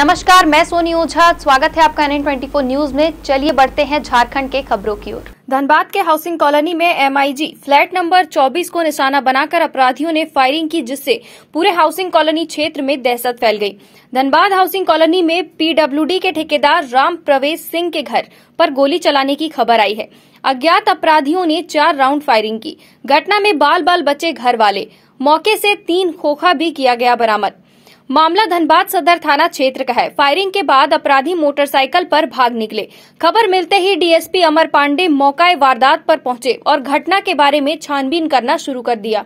नमस्कार मैं सोनी ओझा स्वागत है आपका एन ट्वेंटी न्यूज में चलिए बढ़ते हैं झारखंड के खबरों की ओर धनबाद के हाउसिंग कॉलोनी में एमआईजी फ्लैट नंबर 24 को निशाना बनाकर अपराधियों ने फायरिंग की जिससे पूरे हाउसिंग कॉलोनी क्षेत्र में दहशत फैल गई धनबाद हाउसिंग कॉलोनी में पीडब्ल्यूडी के ठेकेदार राम प्रवेश सिंह के घर पर गोली चलाने की खबर आई है अज्ञात अपराधियों ने चार राउंड फायरिंग की घटना में बाल बाल बचे घर वाले मौके से तीन खोखा भी किया गया बरामद मामला धनबाद सदर थाना क्षेत्र का है फायरिंग के बाद अपराधी मोटरसाइकिल पर भाग निकले खबर मिलते ही डीएसपी अमर पांडे मौका वारदात पर पहुंचे और घटना के बारे में छानबीन करना शुरू कर दिया